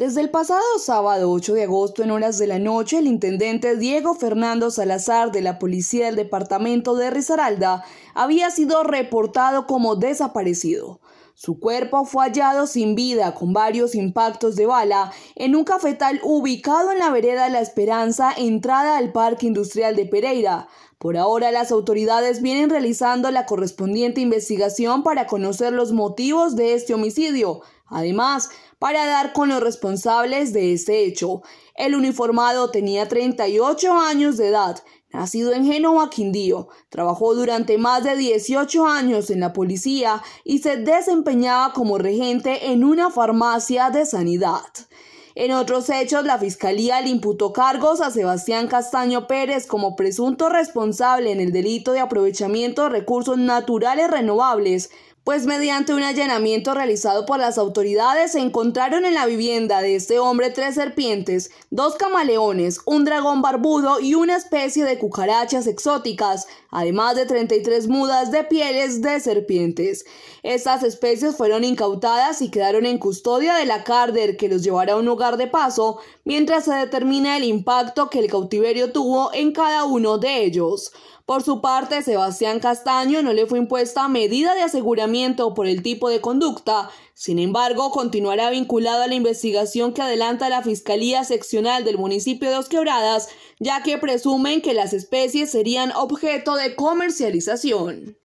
Desde el pasado sábado 8 de agosto en horas de la noche, el intendente Diego Fernando Salazar de la Policía del Departamento de Risaralda había sido reportado como desaparecido. Su cuerpo fue hallado sin vida con varios impactos de bala en un cafetal ubicado en la vereda La Esperanza, entrada al Parque Industrial de Pereira. Por ahora las autoridades vienen realizando la correspondiente investigación para conocer los motivos de este homicidio, Además, para dar con los responsables de este hecho, el uniformado tenía 38 años de edad, nacido en Génova, Quindío, trabajó durante más de 18 años en la policía y se desempeñaba como regente en una farmacia de sanidad. En otros hechos, la Fiscalía le imputó cargos a Sebastián Castaño Pérez como presunto responsable en el delito de aprovechamiento de recursos naturales renovables pues mediante un allanamiento realizado por las autoridades se encontraron en la vivienda de este hombre tres serpientes, dos camaleones, un dragón barbudo y una especie de cucarachas exóticas, además de 33 mudas de pieles de serpientes. Estas especies fueron incautadas y quedaron en custodia de la Carder que los llevará a un hogar de paso mientras se determina el impacto que el cautiverio tuvo en cada uno de ellos. Por su parte, Sebastián Castaño no le fue impuesta medida de aseguramiento por el tipo de conducta, sin embargo, continuará vinculado a la investigación que adelanta la Fiscalía Seccional del municipio de Dos Quebradas, ya que presumen que las especies serían objeto de comercialización.